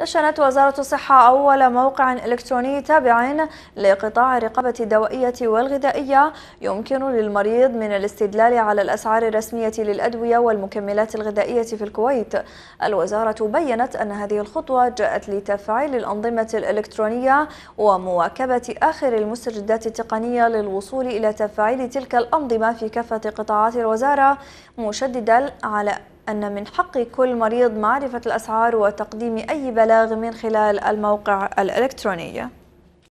دشنت وزارة الصحة أول موقع إلكتروني تابع لقطاع الرقابة الدوائية والغذائية يمكن للمريض من الاستدلال على الأسعار الرسمية للأدوية والمكملات الغذائية في الكويت الوزارة بيّنت أن هذه الخطوة جاءت لتفعيل الأنظمة الإلكترونية ومواكبة آخر المستجدات التقنية للوصول إلى تفعيل تلك الأنظمة في كافة قطاعات الوزارة مشددا على أن من حق كل مريض معرفة الأسعار وتقديم أي بلاغ من خلال الموقع الإلكتروني